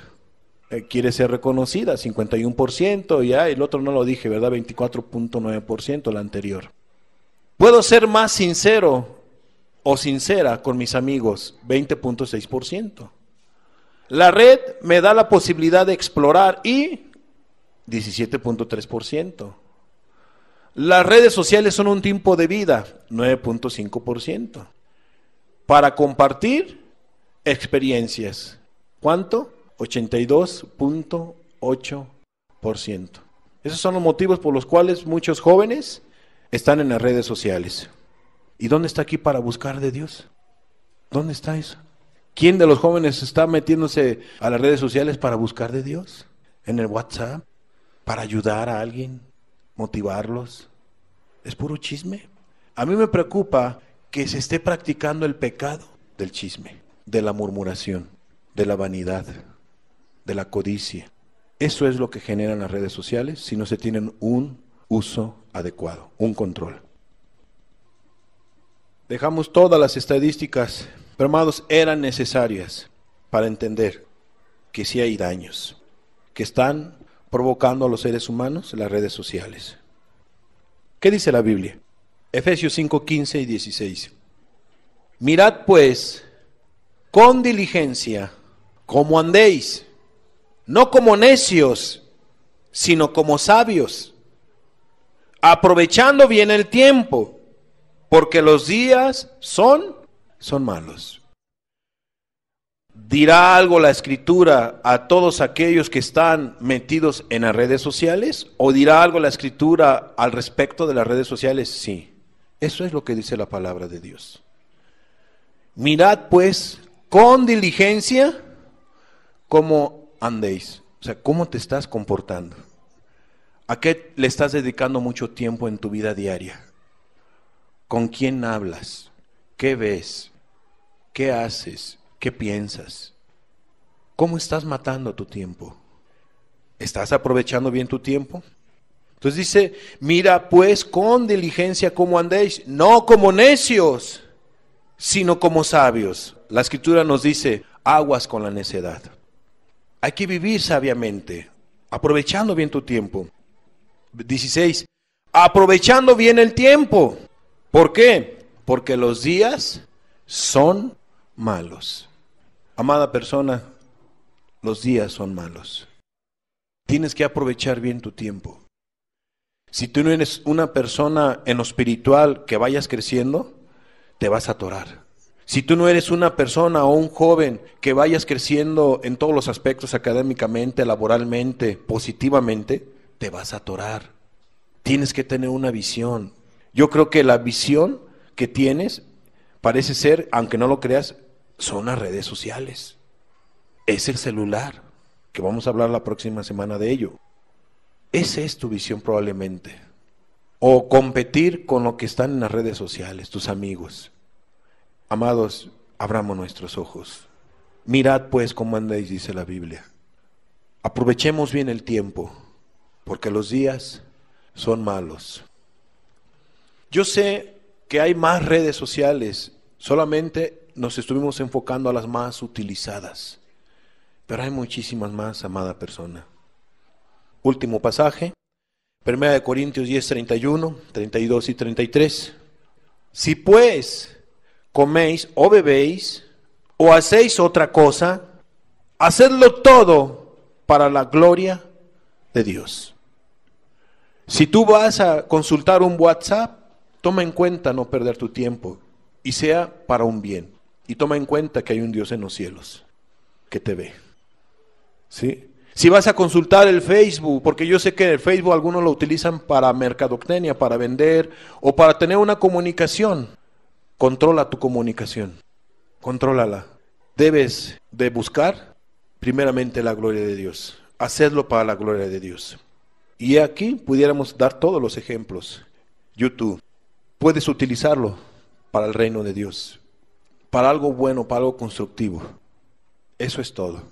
Eh, quiere ser reconocida, 51%, ya, ah, el otro no lo dije, ¿verdad? 24.9%, la anterior. Puedo ser más sincero o sincera con mis amigos, 20.6%. La red me da la posibilidad de explorar y 17.3%. Las redes sociales son un tiempo de vida, 9.5%. Para compartir experiencias, ¿cuánto? 82.8%. Esos son los motivos por los cuales muchos jóvenes están en las redes sociales. ¿Y dónde está aquí para buscar de Dios? ¿Dónde está eso? ¿Quién de los jóvenes está metiéndose a las redes sociales para buscar de Dios? ¿En el WhatsApp? ¿Para ayudar a alguien? ¿Motivarlos? Es puro chisme. A mí me preocupa que se esté practicando el pecado del chisme, de la murmuración, de la vanidad, de la codicia. Eso es lo que generan las redes sociales si no se tienen un uso adecuado, un control. Dejamos todas las estadísticas pero amados, eran necesarias para entender que si hay daños que están provocando a los seres humanos en las redes sociales. ¿Qué dice la Biblia? Efesios 5, 15 y 16. Mirad pues con diligencia como andéis, no como necios, sino como sabios, aprovechando bien el tiempo, porque los días son son malos. ¿Dirá algo la escritura a todos aquellos que están metidos en las redes sociales? ¿O dirá algo la escritura al respecto de las redes sociales? Sí. Eso es lo que dice la palabra de Dios. Mirad pues con diligencia cómo andéis. O sea, cómo te estás comportando. ¿A qué le estás dedicando mucho tiempo en tu vida diaria? ¿Con quién hablas? ¿Qué ves? ¿Qué haces? ¿Qué piensas? ¿Cómo estás matando tu tiempo? ¿Estás aprovechando bien tu tiempo? Entonces dice, mira pues con diligencia cómo andéis, no como necios, sino como sabios. La escritura nos dice, aguas con la necedad. Hay que vivir sabiamente, aprovechando bien tu tiempo. 16. Aprovechando bien el tiempo. ¿Por qué? porque los días son malos. Amada persona, los días son malos. Tienes que aprovechar bien tu tiempo. Si tú no eres una persona en lo espiritual que vayas creciendo, te vas a atorar. Si tú no eres una persona o un joven que vayas creciendo en todos los aspectos, académicamente, laboralmente, positivamente, te vas a atorar. Tienes que tener una visión. Yo creo que la visión que tienes, parece ser, aunque no lo creas, son las redes sociales. Es el celular, que vamos a hablar la próxima semana de ello. Esa es tu visión probablemente. O competir con lo que están en las redes sociales, tus amigos. Amados, abramos nuestros ojos. Mirad pues cómo andáis, dice la Biblia. Aprovechemos bien el tiempo, porque los días son malos. Yo sé que hay más redes sociales, solamente nos estuvimos enfocando a las más utilizadas, pero hay muchísimas más, amada persona. Último pasaje, 1 Corintios 10, 31, 32 y 33. Si pues coméis o bebéis o hacéis otra cosa, hacedlo todo para la gloria de Dios. Si tú vas a consultar un WhatsApp, Toma en cuenta no perder tu tiempo y sea para un bien. Y toma en cuenta que hay un Dios en los cielos que te ve. Si vas a consultar el Facebook, porque yo sé que el Facebook algunos lo utilizan para mercadotecnia, para vender o para tener una comunicación, controla tu comunicación. Contrólala. Debes de buscar primeramente la gloria de Dios. Hacedlo para la gloria de Dios. Y aquí pudiéramos dar todos los ejemplos. YouTube, puedes utilizarlo para el reino de Dios, para algo bueno, para algo constructivo. Eso es todo.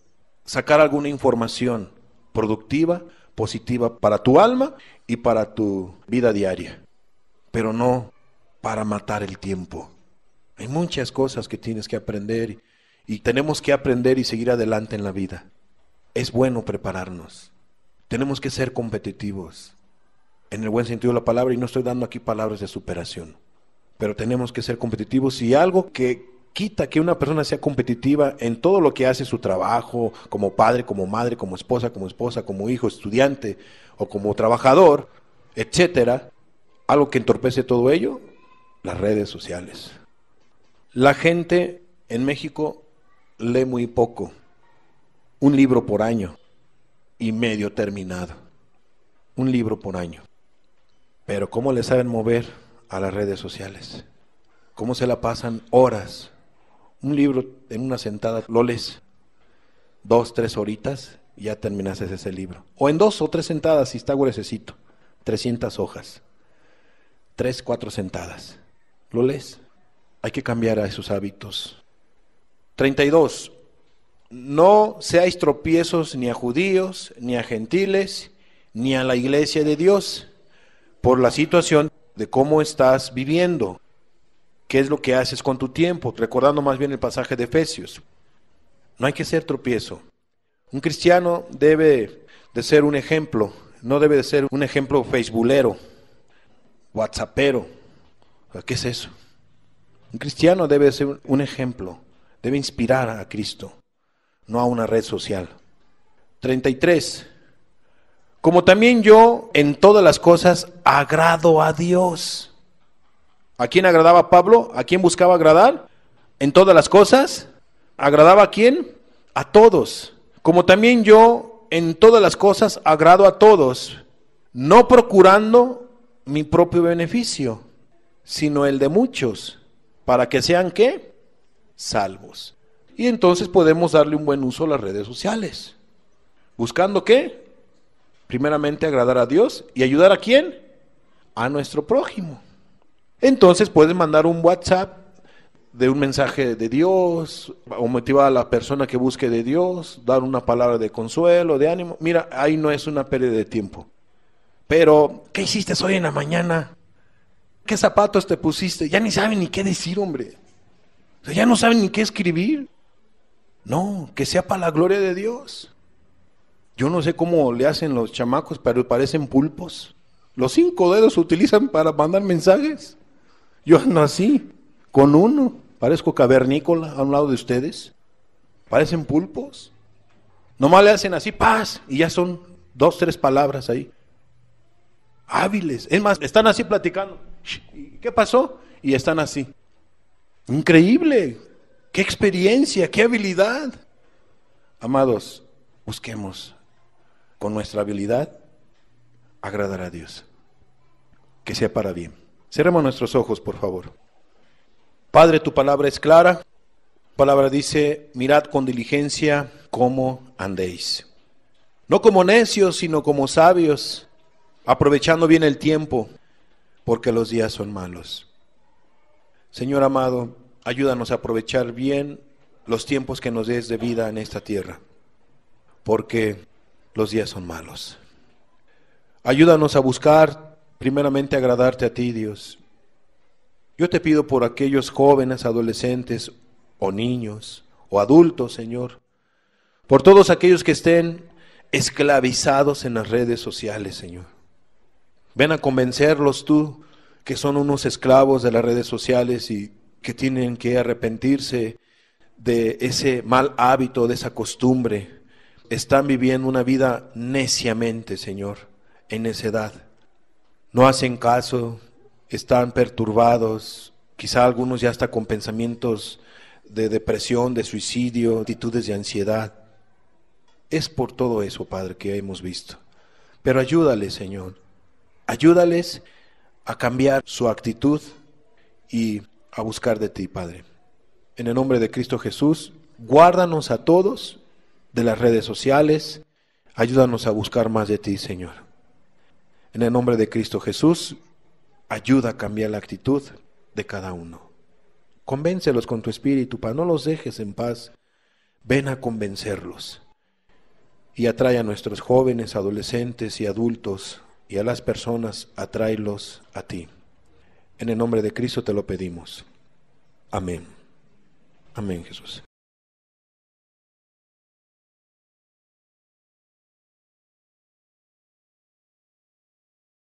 Sacar alguna información productiva, positiva para tu alma y para tu vida diaria, pero no para matar el tiempo. Hay muchas cosas que tienes que aprender y tenemos que aprender y seguir adelante en la vida. Es bueno prepararnos. Tenemos que ser competitivos en el buen sentido de la palabra, y no estoy dando aquí palabras de superación. Pero tenemos que ser competitivos y algo que quita que una persona sea competitiva en todo lo que hace su trabajo, como padre, como madre, como esposa, como esposa, como hijo, estudiante o como trabajador, etcétera, algo que entorpece todo ello, las redes sociales. La gente en México lee muy poco, un libro por año y medio terminado, un libro por año. Pero ¿cómo le saben mover a las redes sociales? ¿Cómo se la pasan horas? Un libro en una sentada lo lees dos, tres horitas ya terminas ese libro. O en dos o tres sentadas si está gruesecito, 300 hojas. Tres, cuatro sentadas. Lo lees. Hay que cambiar a esos hábitos. 32. No seáis tropiezos ni a judíos, ni a gentiles, ni a la iglesia de Dios por la situación de cómo estás viviendo, qué es lo que haces con tu tiempo, recordando más bien el pasaje de Efesios. No hay que ser tropiezo. Un cristiano debe de ser un ejemplo, no debe de ser un ejemplo facebookero, whatsappero. ¿Qué es eso? Un cristiano debe de ser un ejemplo, debe inspirar a Cristo, no a una red social. 33. Como también yo en todas las cosas agrado a Dios. ¿A quién agradaba Pablo? ¿A quién buscaba agradar? En todas las cosas. ¿Agradaba a quién? A todos. Como también yo en todas las cosas agrado a todos, no procurando mi propio beneficio, sino el de muchos, para que sean qué? Salvos. Y entonces podemos darle un buen uso a las redes sociales. ¿Buscando qué? primeramente agradar a Dios y ayudar a quién? A nuestro prójimo. Entonces puedes mandar un WhatsApp de un mensaje de Dios, o motivar a la persona que busque de Dios, dar una palabra de consuelo, de ánimo. Mira, ahí no es una pérdida de tiempo. Pero, ¿qué hiciste hoy en la mañana? ¿Qué zapatos te pusiste? Ya ni saben ni qué decir, hombre. ya no saben ni qué escribir. No, que sea para la gloria de Dios. Yo no sé cómo le hacen los chamacos, pero parecen pulpos. Los cinco dedos se utilizan para mandar mensajes. Yo ando así, con uno. Parezco cavernícola a un lado de ustedes. Parecen pulpos. Nomás le hacen así, paz, y ya son dos, tres palabras ahí. Hábiles. Es más, están así platicando. ¿Qué pasó? Y están así. Increíble. Qué experiencia, qué habilidad. Amados, busquemos con nuestra habilidad, agradará a Dios. Que sea para bien. Cerremos nuestros ojos, por favor. Padre, tu palabra es clara. Tu palabra dice, mirad con diligencia cómo andéis. No como necios, sino como sabios, aprovechando bien el tiempo, porque los días son malos. Señor amado, ayúdanos a aprovechar bien los tiempos que nos des de vida en esta tierra, porque los días son malos. Ayúdanos a buscar primeramente agradarte a ti, Dios. Yo te pido por aquellos jóvenes, adolescentes o niños o adultos, Señor, por todos aquellos que estén esclavizados en las redes sociales, Señor. Ven a convencerlos tú que son unos esclavos de las redes sociales y que tienen que arrepentirse de ese mal hábito, de esa costumbre están viviendo una vida neciamente, Señor, en necedad. No hacen caso, están perturbados, quizá algunos ya hasta con pensamientos de depresión, de suicidio, actitudes de ansiedad. Es por todo eso, Padre, que hemos visto. Pero ayúdales, Señor. Ayúdales a cambiar su actitud y a buscar de ti, Padre. En el nombre de Cristo Jesús, guárdanos a todos de las redes sociales. Ayúdanos a buscar más de ti, Señor. En el nombre de Cristo Jesús, ayuda a cambiar la actitud de cada uno. Convéncelos con tu espíritu, para no los dejes en paz. Ven a convencerlos. Y atrae a nuestros jóvenes, adolescentes y adultos y a las personas, atráelos a ti. En el nombre de Cristo te lo pedimos. Amén. Amén, Jesús.